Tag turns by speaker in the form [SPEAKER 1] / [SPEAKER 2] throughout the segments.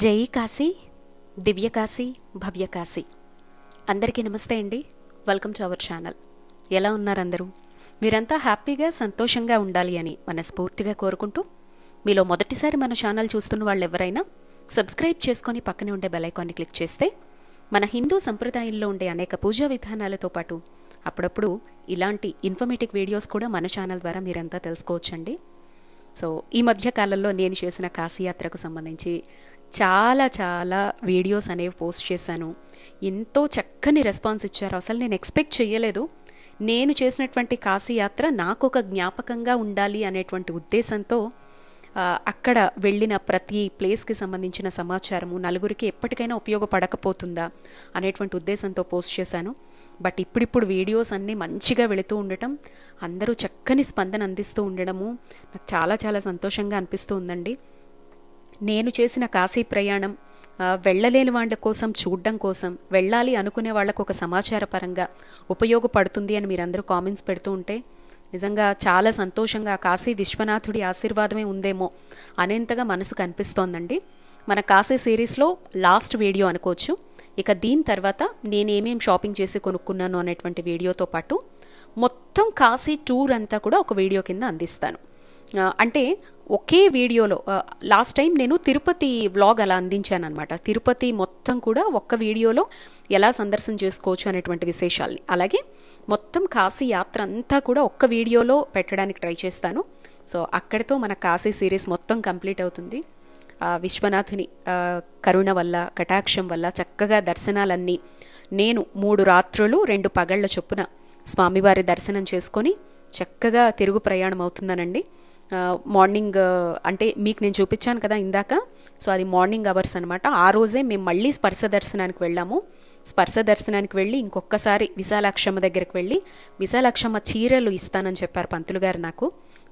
[SPEAKER 1] జై కాశీ దివ్య కాశీ భవ్య కాశీ అందరికీ నమస్తే అండి వెల్కమ్ టు అవర్ ఛానల్ ఎలా ఉన్నారు అందరూ మీరంతా హ్యాపీగా సంతోషంగా ఉండాలి అని మనస్ఫూర్తిగా కోరుకుంటూ మీలో మొదటిసారి మన ఛానల్ చూస్తున్న వాళ్ళు ఎవరైనా సబ్స్క్రైబ్ చేసుకొని పక్కనే ఉండే బెలైకాన్ని క్లిక్ చేస్తే మన హిందూ సంప్రదాయంలో ఉండే అనేక పూజా విధానాలతో పాటు అప్పుడప్పుడు ఇలాంటి ఇన్ఫర్మేటివ్ వీడియోస్ కూడా మన ఛానల్ ద్వారా మీరంతా తెలుసుకోవచ్చండి సో ఈ మధ్య కాలంలో నేను చేసిన కాశీయాత్రకు సంబంధించి చాలా చాలా వీడియోస్ అనేవి పోస్ట్ చేశాను ఎంతో చక్కని రెస్పాన్స్ ఇచ్చారు అసలు నేను ఎక్స్పెక్ట్ చేయలేదు నేను చేసినటువంటి కాశీయాత్ర నాకు ఒక జ్ఞాపకంగా ఉండాలి అనేటువంటి ఉద్దేశంతో అక్కడ వెళ్ళిన ప్రతి ప్లేస్కి సంబంధించిన సమాచారము నలుగురికి ఎప్పటికైనా ఉపయోగపడకపోతుందా అనేటువంటి ఉద్దేశంతో పోస్ట్ చేశాను బట్ ఇప్పుడిప్పుడు వీడియోస్ అన్నీ మంచిగా వెళుతూ ఉండటం అందరూ చక్కని స్పందన అందిస్తూ ఉండడము నాకు చాలా చాలా సంతోషంగా అనిపిస్తూ ఉందండి నేను చేసిన కాశీ ప్రయాణం వెళ్ళలేని వాళ్ళ కోసం చూడడం కోసం వెళ్ళాలి అనుకునే వాళ్ళకు ఒక సమాచార పరంగా ఉపయోగపడుతుంది అని మీరందరూ కామెంట్స్ పెడుతూ ఉంటే నిజంగా చాలా సంతోషంగా కాశీ విశ్వనాథుడి ఆశీర్వాదమే ఉందేమో అనేంతగా మనసు కనిపిస్తోందండి మన కాశీ సిరీస్లో లాస్ట్ వీడియో అనుకోవచ్చు ఇక దీని తర్వాత నేనేమేం షాపింగ్ చేసి కొనుక్కున్నాను అనేటువంటి వీడియోతో పాటు మొత్తం కాశీ టూర్ అంతా కూడా ఒక వీడియో కింద అందిస్తాను అంటే ఒకే వీడియోలో లాస్ట్ టైం నేను తిరుపతి వ్లాగ్ అలా అందించాను అనమాట తిరుపతి మొత్తం కూడా ఒక్క వీడియోలో ఎలా సందర్శన చేసుకోవచ్చు అనేటువంటి విశేషాల్ని అలాగే మొత్తం కాశీ యాత్ర అంతా కూడా ఒక్క వీడియోలో పెట్టడానికి ట్రై చేస్తాను సో అక్కడితో మన కాశీ సిరీస్ మొత్తం కంప్లీట్ అవుతుంది విశ్వనాథుని కరుణ వల్ల కటాక్షం వల్ల చక్కగా దర్శనాలన్నీ నేను మూడు రాత్రులు రెండు పగళ్ల చొప్పున స్వామివారి దర్శనం చేసుకొని చక్కగా తిరుగు ప్రయాణం అవుతున్నానండి మార్నింగ్ అంటే మీకు నేను చూపించాను కదా ఇందాక సో అది మార్నింగ్ అవర్స్ అనమాట ఆ రోజే మేము మళ్ళీ స్పర్శ దర్శనానికి వెళ్ళాము స్పర్శ దర్శనానికి వెళ్ళి ఇంకొకసారి విశాలాక్షమ్మ దగ్గరికి వెళ్ళి విశాలాక్షమ్మ చీరలు ఇస్తానని చెప్పారు పంతులు గారు నాకు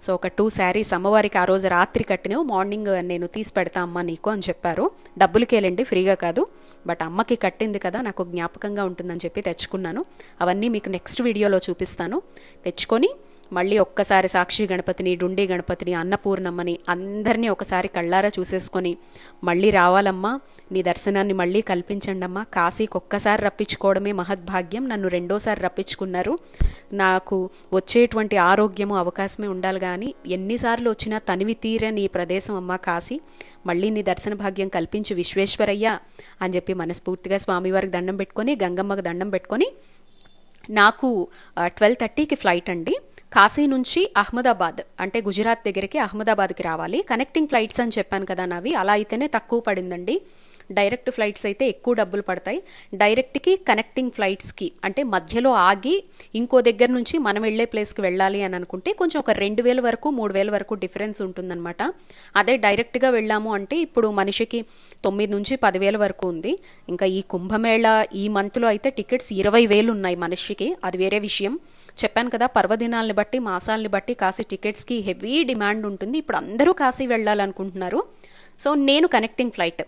[SPEAKER 1] సో ఒక టూ శారీస్ అమ్మవారికి ఆ రోజు రాత్రి కట్టినవు మార్నింగ్ నేను తీసి పెడతా అమ్మ నీకు అని చెప్పారు డబ్బులకేలండి ఫ్రీగా కాదు బట్ అమ్మకి కట్టింది కదా నాకు జ్ఞాపకంగా ఉంటుందని చెప్పి తెచ్చుకున్నాను అవన్నీ మీకు నెక్స్ట్ వీడియోలో చూపిస్తాను తెచ్చుకొని మళ్ళీ ఒక్కసారి సాక్షి గణపతిని డుండి గణపతిని అన్నపూర్ణమ్మని అందరినీ ఒకసారి కళ్ళారా చూసేసుకొని మళ్ళీ రావాలమ్మా నీ దర్శనాన్ని మళ్ళీ కల్పించండి అమ్మా కాశీకి ఒక్కసారి రప్పించుకోవడమే మహద్భాగ్యం నన్ను రెండోసారి రప్పించుకున్నారు నాకు వచ్చేటువంటి ఆరోగ్యము అవకాశమే ఉండాలి కానీ ఎన్నిసార్లు వచ్చినా తనివి తీరని ఈ ప్రదేశం అమ్మా కాశీ మళ్ళీ నీ దర్శన భాగ్యం కల్పించి విశ్వేశ్వరయ్య అని చెప్పి మనస్ఫూర్తిగా స్వామివారికి దండం పెట్టుకొని గంగమ్మకు దండం పెట్టుకొని నాకు ట్వెల్వ్ థర్టీకి ఫ్లైట్ అండి కాశీ నుంచి అహ్మదాబాద్ అంటే గుజరాత్ దగ్గరికి అహ్మదాబాద్కి రావాలి కనెక్టింగ్ ఫ్లైట్స్ అని చెప్పాను కదా నావి అలా అయితేనే తక్కువ పడిందండి డైరెక్ట్ ఫ్లైట్స్ అయితే ఎక్కువ డబ్బులు పడతాయి డైరెక్ట్కి కనెక్టింగ్ ఫ్లైట్స్కి అంటే మధ్యలో ఆగి ఇంకో దగ్గర నుంచి మనం వెళ్ళే ప్లేస్కి వెళ్ళాలి అని అనుకుంటే కొంచెం ఒక రెండు వేల వరకు మూడు వేల వరకు డిఫరెన్స్ ఉంటుందన్నమాట అదే డైరెక్ట్గా వెళ్ళాము అంటే ఇప్పుడు మనిషికి తొమ్మిది నుంచి పదివేల వరకు ఉంది ఇంకా ఈ కుంభమేళ ఈ మంత్లో అయితే టికెట్స్ ఇరవై వేలు ఉన్నాయి మనిషికి అది వేరే విషయం చెప్పాను కదా పర్వదినాల్ని బట్టి మాసాలని బట్టి కాశీ టికెట్స్కి హెవీ డిమాండ్ ఉంటుంది ఇప్పుడు అందరూ కాశీ వెళ్ళాలనుకుంటున్నారు సో నేను కనెక్టింగ్ ఫ్లైట్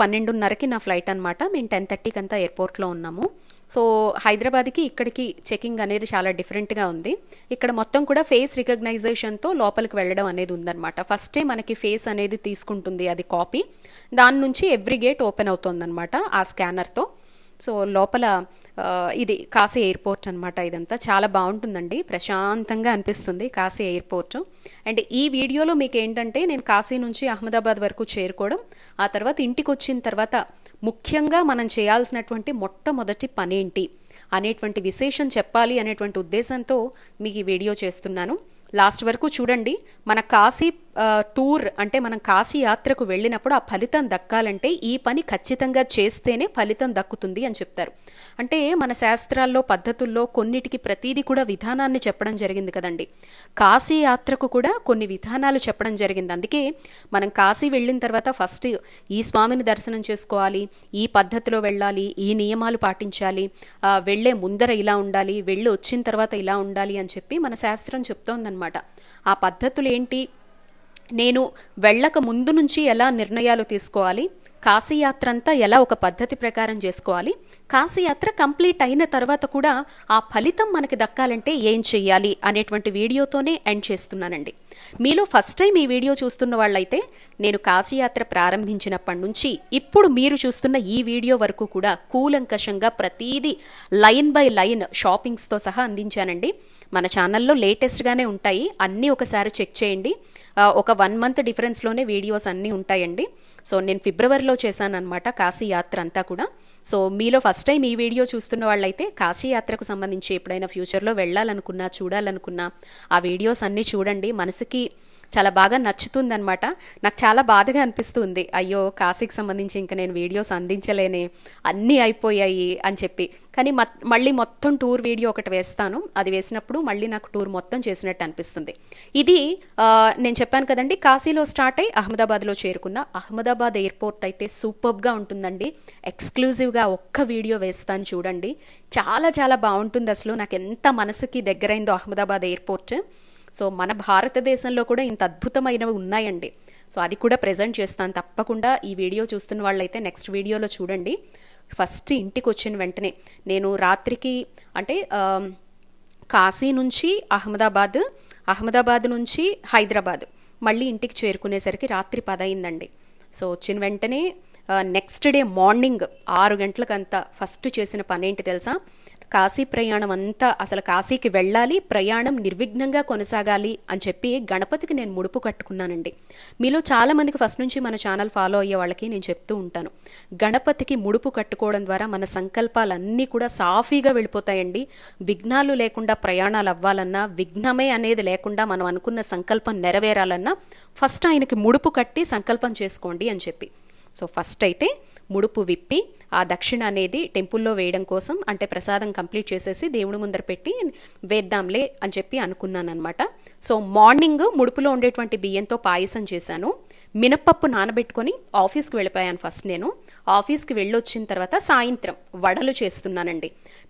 [SPEAKER 1] పన్నెండున్నరకి నా ఫ్లైట్ అనమాట మేము టెన్ థర్టీకి అంతా ఎయిర్పోర్ట్లో ఉన్నాము సో హైదరాబాద్కి ఇక్కడికి చెకింగ్ అనేది చాలా డిఫరెంట్గా ఉంది ఇక్కడ మొత్తం కూడా ఫేస్ రికగ్నైజేషన్తో లోపలికి వెళ్ళడం అనేది ఉందన్నమాట ఫస్టే మనకి ఫేస్ అనేది తీసుకుంటుంది అది కాపీ దాని నుంచి ఎవ్రీ గేట్ ఓపెన్ అవుతుందన్నమాట ఆ స్కానర్తో సో లోపల ఇది కాశీ ఎయిర్పోర్ట్ అనమాట ఇదంతా చాలా బాగుంటుందండి ప్రశాంతంగా అనిపిస్తుంది కాశీ ఎయిర్పోర్ట్ అండ్ ఈ వీడియోలో మీకు ఏంటంటే నేను కాశీ నుంచి అహ్మదాబాద్ వరకు చేరుకోవడం ఆ తర్వాత ఇంటికి వచ్చిన తర్వాత ముఖ్యంగా మనం చేయాల్సినటువంటి మొట్టమొదటి పని ఏంటి అనేటువంటి విశేషం చెప్పాలి అనేటువంటి ఉద్దేశంతో మీకు ఈ వీడియో చేస్తున్నాను లాస్ట్ వరకు చూడండి మన కాశీ టూర్ అంటే మనం కాశీ యాత్రకు వెళ్ళినప్పుడు ఆ ఫలితం దక్కాలంటే ఈ పని ఖచ్చితంగా చేస్తేనే ఫలితం దక్కుతుంది అని చెప్తారు అంటే మన శాస్త్రాల్లో పద్ధతుల్లో కొన్నిటికి ప్రతీది కూడా విధానాన్ని చెప్పడం జరిగింది కదండి కాశీ యాత్రకు కూడా కొన్ని విధానాలు చెప్పడం జరిగింది అందుకే మనం కాశీ వెళ్ళిన తర్వాత ఫస్ట్ ఈ స్వామిని దర్శనం చేసుకోవాలి ఈ పద్ధతిలో వెళ్ళాలి ఈ నియమాలు పాటించాలి వెళ్ళే ముందర ఇలా ఉండాలి వెళ్ళి వచ్చిన తర్వాత ఇలా ఉండాలి అని చెప్పి మన శాస్త్రం చెప్తోందనమాట ఆ పద్ధతులు ఏంటి నేను వెళ్ళక ముందు నుంచి ఎలా నిర్ణయాలు తీసుకోవాలి కాశీయాత్ర అంతా ఎలా ఒక పద్ధతి ప్రకారం చేసుకోవాలి కాశీయాత్ర కంప్లీట్ అయిన తర్వాత కూడా ఆ ఫలితం మనకి దక్కాలంటే ఏం చెయ్యాలి అనేటువంటి వీడియోతోనే ఎండ్ చేస్తున్నానండి మీలో ఫస్ట్ టైం ఈ వీడియో చూస్తున్న వాళ్ళైతే నేను కాశీయాత్ర ప్రారంభించినప్పటి నుంచి ఇప్పుడు మీరు చూస్తున్న ఈ వీడియో వరకు కూడా కూలంకషంగా ప్రతీదీ లైన్ బై లైన్ షాపింగ్స్తో సహా అందించానండి మన ఛానల్లో లేటెస్ట్గానే ఉంటాయి అన్నీ ఒకసారి చెక్ చేయండి ఒక వన్ మంత్ డిఫరెన్స్లోనే వీడియోస్ అన్నీ ఉంటాయండి సో నేను ఫిబ్రవరిలో అనమాట కాశీ యాత్ర అంతా కూడా సో మీలో ఫస్ట్ టైం ఈ వీడియో చూస్తున్న వాళ్ళైతే కాశీ యాత్రకు సంబంధించి ఎప్పుడైనా ఫ్యూచర్లో వెళ్ళాలనుకున్నా చూడాలనుకున్నా ఆ వీడియోస్ అన్నీ చూడండి మనసుకి చాలా బాగా నచ్చుతుంది అనమాట నాకు చాలా బాధగా అనిపిస్తుంది అయ్యో కాశీకి సంబంధించి ఇంకా నేను వీడియోస్ అందించలేనే అన్నీ అయిపోయాయి అని చెప్పి కానీ మళ్ళీ మొత్తం టూర్ వీడియో ఒకటి వేస్తాను అది వేసినప్పుడు మళ్ళీ నాకు టూర్ మొత్తం చేసినట్టు అనిపిస్తుంది ఇది నేను చెప్పాను కదండి కాశీలో స్టార్ట్ అయ్యి అహ్మదాబాద్లో చేరుకున్న అహ్మదాబాద్ ఎయిర్పోర్ట్ అయితే సూపర్గా ఉంటుందండి ఎక్స్క్లూజివ్గా ఒక్క వీడియో వేస్తాను చూడండి చాలా చాలా బాగుంటుంది అసలు నాకు ఎంత మనసుకి దగ్గరైందో అహ్మదాబాద్ ఎయిర్పోర్ట్ సో మన భారతదేశంలో కూడా ఇంత అద్భుతమైనవి ఉన్నాయండి సో అది కూడా ప్రజెంట్ చేస్తాను తప్పకుండా ఈ వీడియో చూస్తున్న వాళ్ళైతే నెక్స్ట్ వీడియోలో చూడండి ఫస్ట్ ఇంటికి వచ్చిన వెంటనే నేను రాత్రికి అంటే కాశీ నుంచి అహ్మదాబాద్ అహ్మదాబాద్ నుంచి హైదరాబాద్ మళ్ళీ ఇంటికి చేరుకునేసరికి రాత్రి పదయిందండి సో వచ్చిన వెంటనే నెక్స్ట్ డే మార్నింగ్ ఆరు గంటలకంతా ఫస్ట్ చేసిన పని ఏంటి తెలుసా కాశీ ప్రయాణం అంతా అసలు కాశీకి వెళ్ళాలి ప్రయాణం నిర్విఘ్నంగా కొనసాగాలి అని చెప్పి గణపతికి నేను ముడుపు కట్టుకున్నానండి మీలో చాలామందికి ఫస్ట్ నుంచి మన ఛానల్ ఫాలో అయ్యే వాళ్ళకి నేను చెప్తూ ఉంటాను గణపతికి ముడుపు కట్టుకోవడం ద్వారా మన సంకల్పాలన్నీ కూడా సాఫీగా వెళ్ళిపోతాయండి విఘ్నాలు లేకుండా ప్రయాణాలు అవ్వాలన్నా విఘ్నమే అనేది లేకుండా మనం అనుకున్న సంకల్పం నెరవేరాలన్నా ఫస్ట్ ఆయనకి ముడుపు కట్టి సంకల్పం చేసుకోండి అని చెప్పి సో ఫస్ట్ అయితే ముడుపు విప్పి ఆ దక్షిణ అనేది టెంపుల్లో వేయడం కోసం అంటే ప్రసాదం కంప్లీట్ చేసేసి దేవుడి ముందర పెట్టి వేద్దాంలే అని చెప్పి అనుకున్నాను అనమాట సో మార్నింగ్ ముడుపులో ఉండేటువంటి బియ్యంతో పాయసం చేశాను మినప్పప్పు నానబెట్టుకొని ఆఫీస్కి వెళ్ళిపోయాను ఫస్ట్ నేను ఆఫీస్కి వెళ్ళొచ్చిన తర్వాత సాయంత్రం వడలు చేస్తున్నానండి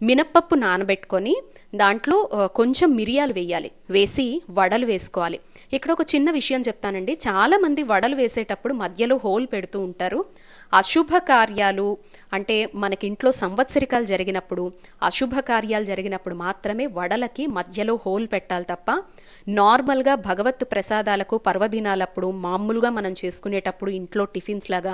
[SPEAKER 1] మినప్పప్పు నానబెట్టుకొని దాంట్లో కొంచెం మిరియాలు వేయాలి వేసి వడలు వేసుకోవాలి ఇక్కడ ఒక చిన్న విషయం చెప్తానండి చాలామంది వడలు వేసేటప్పుడు మధ్యలో హోల్ పెడుతూ ఉంటారు అశుభ కార్యాలు అంటే మనకి ఇంట్లో సంవత్సరికాలు జరిగినప్పుడు అశుభ కార్యాలు జరిగినప్పుడు మాత్రమే వడలకి మధ్యలో హోల్ పెట్టాలి తప్ప నార్మల్గా భగవత్ ప్రసాదాలకు పర్వదినాలప్పుడు మామూలుగా మనం చేసుకునేటప్పుడు ఇంట్లో టిఫిన్స్ లాగా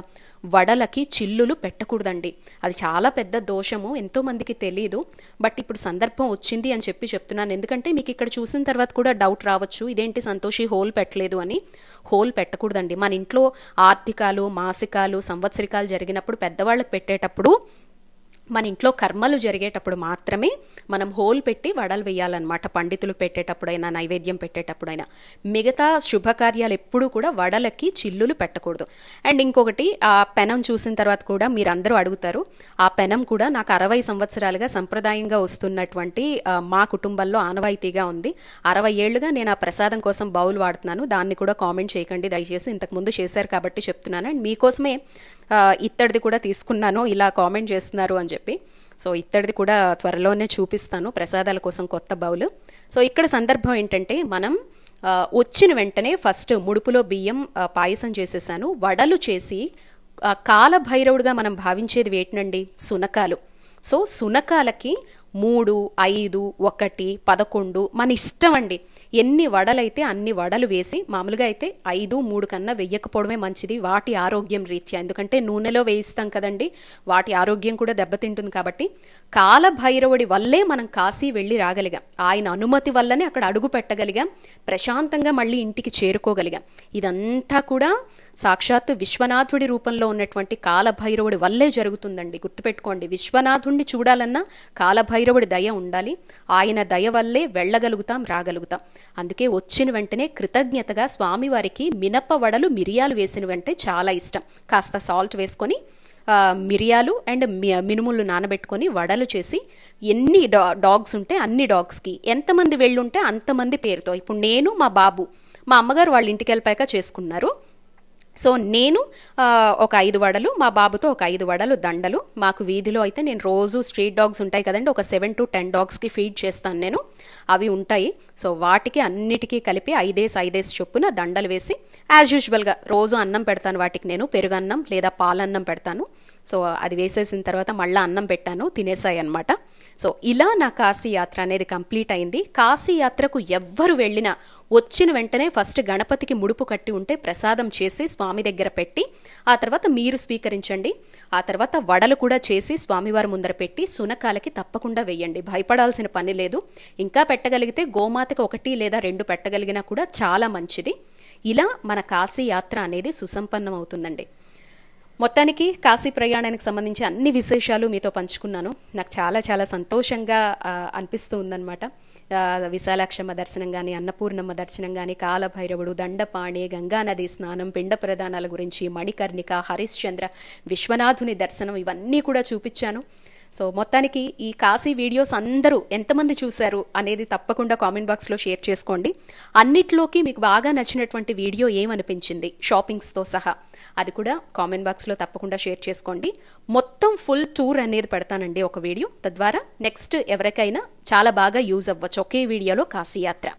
[SPEAKER 1] వడలకి చిల్లులు పెట్టకూడదండి అది చాలా పెద్ద దోషము ఎంతోమందికి తెలియదు బట్ ఇప్పుడు సందర్భం వచ్చింది అని చెప్పి చెప్తున్నాను ఎందుకంటే మీకు ఇక్కడ చూసిన తర్వాత కూడా డౌట్ రావచ్చు ఇదేంటి సంతోషి హోల్ పెట్టలేదు అని హోల్ పెట్టకూడదండి మన ఇంట్లో ఆర్థికాలు మాసికాలు సంవత్సరికాలు జరిగినప్పుడు పెద్దవాళ్ళకి పెట్టేటప్పుడు మన ఇంట్లో కర్మలు జరిగేటప్పుడు మాత్రమే మనం హోల్ పెట్టి వడలు వేయాలన్నమాట పండితులు పెట్టేటప్పుడైనా నైవేద్యం పెట్టేటప్పుడైనా మిగతా శుభకార్యాలు ఎప్పుడూ కూడా వడలకి చిల్లులు పెట్టకూడదు అండ్ ఇంకొకటి ఆ పెనం చూసిన తర్వాత కూడా మీరు అందరూ అడుగుతారు ఆ పెనం కూడా నాకు అరవై సంవత్సరాలుగా సంప్రదాయంగా వస్తున్నటువంటి మా కుటుంబంలో ఆనవాయితీగా ఉంది అరవై ఏళ్లుగా నేను ఆ ప్రసాదం కోసం బౌల్ వాడుతున్నాను దాన్ని కూడా కామెంట్ చేయకండి దయచేసి ఇంతకుముందు చేశారు కాబట్టి చెప్తున్నాను అండ్ మీకోసమే ఇత్తడిది కూడా తీసుకున్నాను ఇలా కామెంట్ చేస్తున్నారు అని చెప్పి సో ఇత్తడిది కూడా త్వరలోనే చూపిస్తాను ప్రసాదాల కోసం కొత్త బౌలు సో ఇక్కడ సందర్భం ఏంటంటే మనం వచ్చిన వెంటనే ఫస్ట్ ముడుపులో బియ్యం పాయసం చేసేసాను వడలు చేసి భైరవుడిగా మనం భావించేది వేటినండి సునకాలు సో సునకాలకి మూడు ఐదు ఒకటి పదకొండు మన ఇష్టం అండి ఎన్ని వడలైతే అన్ని వడలు వేసి మామూలుగా అయితే ఐదు మూడు కన్నా వెయ్యకపోవడమే మంచిది వాటి ఆరోగ్యం రీత్యా ఎందుకంటే నూనెలో వేయిస్తాం కదండి వాటి ఆరోగ్యం కూడా దెబ్బతింటుంది కాబట్టి కాలభైరవుడి వల్లే మనం కాశీ వెళ్ళి రాగలిగాం ఆయన అనుమతి వల్లనే అక్కడ అడుగు పెట్టగలిగాం ప్రశాంతంగా మళ్ళీ ఇంటికి చేరుకోగలిగాం ఇదంతా కూడా సాక్షాత్తు విశ్వనాథుడి రూపంలో ఉన్నటువంటి కాలభైరవుడి వల్లే జరుగుతుందండి గుర్తుపెట్టుకోండి విశ్వనాథుణ్ణి చూడాలన్నా కాలభైరవుడి దయ ఉండాలి ఆయన దయ వల్లే వెళ్ళగలుగుతాం రాగలుగుతాం అందుకే వచ్చిన వెంటనే కృతజ్ఞతగా స్వామివారికి మినప వడలు మిరియాలు వేసిన వెంటే చాలా ఇష్టం కాస్త సాల్ట్ వేసుకొని మిరియాలు అండ్ మినుములు నానబెట్టుకొని వడలు చేసి ఎన్ని డా డాగ్స్ ఉంటే అన్ని డాగ్స్కి ఎంతమంది వెళ్ళుంటే అంతమంది పేరుతో ఇప్పుడు నేను మా బాబు మా అమ్మగారు వాళ్ళ ఇంటికి వెళ్ళిపోయాక చేసుకున్నారు సో నేను ఒక ఐదు వడలు మా బాబుతో ఒక ఐదు వడలు దండలు మాకు వీధిలో అయితే నేను రోజు స్ట్రీట్ డాగ్స్ ఉంటాయి కదండి ఒక సెవెన్ టు టెన్ డాగ్స్కి ఫీడ్ చేస్తాను నేను అవి ఉంటాయి సో వాటికి అన్నిటికీ కలిపి ఐదేసి ఐదేసి చొప్పున దండలు వేసి యాజ్ యూజువల్గా రోజు అన్నం పెడతాను వాటికి నేను పెరుగన్నం లేదా పాలన్నం పెడతాను సో అది వేసేసిన తర్వాత మళ్ళీ అన్నం పెట్టాను తినేశాయి అనమాట సో ఇలా నా కాశీ యాత్ర అనేది కంప్లీట్ అయింది కాశీ యాత్రకు ఎవ్వరు వెళ్ళినా వచ్చిన వెంటనే ఫస్ట్ గణపతికి ముడుపు కట్టి ఉంటే ప్రసాదం చేసి స్వామి దగ్గర పెట్టి ఆ తర్వాత మీరు స్వీకరించండి ఆ తర్వాత వడలు కూడా చేసి స్వామివారి ముందర పెట్టి సునకాలకి తప్పకుండా వెయ్యండి భయపడాల్సిన పని లేదు ఇంకా పెట్టగలిగితే గోమాతకు ఒకటి లేదా రెండు పెట్టగలిగినా కూడా చాలా మంచిది ఇలా మన కాశీ యాత్ర అనేది సుసంపన్నం అవుతుందండి మొత్తానికి కాశీ ప్రయాణానికి సంబంధించి అన్ని విశేషాలు మీతో పంచుకున్నాను నాకు చాలా చాలా సంతోషంగా అనిపిస్తూ ఉందన్నమాట విశాలాక్షమ్మ దర్శనం కానీ అన్నపూర్ణమ్మ దర్శనం కానీ కాలభైరవుడు దండపాణి గంగానది స్నానం పిండ ప్రధానాల గురించి మణికర్ణిక హరిశ్చంద్ర విశ్వనాథుని దర్శనం ఇవన్నీ కూడా చూపించాను సో మొత్తానికి ఈ కాశీ వీడియోస్ అందరూ ఎంతమంది చూశారు అనేది తప్పకుండా కామెంట్ బాక్స్లో షేర్ చేసుకోండి అన్నిట్లోకి మీకు బాగా నచ్చినటువంటి వీడియో ఏమనిపించింది షాపింగ్స్తో సహా అది కూడా కామెంట్ బాక్స్లో తప్పకుండా షేర్ చేసుకోండి మొత్తం ఫుల్ టూర్ అనేది పెడతానండి ఒక వీడియో తద్వారా నెక్స్ట్ ఎవరికైనా చాలా బాగా యూజ్ అవ్వచ్చు ఒకే వీడియోలో కాశీ యాత్ర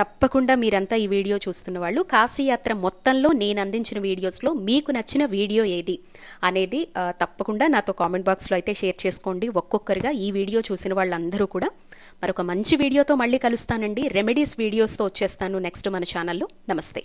[SPEAKER 1] తప్పకుండా మీరంతా ఈ వీడియో చూస్తున్న వాళ్ళు కాశీయాత్ర మొత్తంలో నేను అందించిన వీడియోస్లో మీకు నచ్చిన వీడియో ఏది అనేది తప్పకుండా నాతో కామెంట్ బాక్స్లో అయితే షేర్ చేసుకోండి ఒక్కొక్కరిగా ఈ వీడియో చూసిన వాళ్ళందరూ కూడా మరొక మంచి వీడియోతో మళ్ళీ కలుస్తానండి రెమెడీస్ వీడియోస్తో వచ్చేస్తాను నెక్స్ట్ మన ఛానల్లో నమస్తే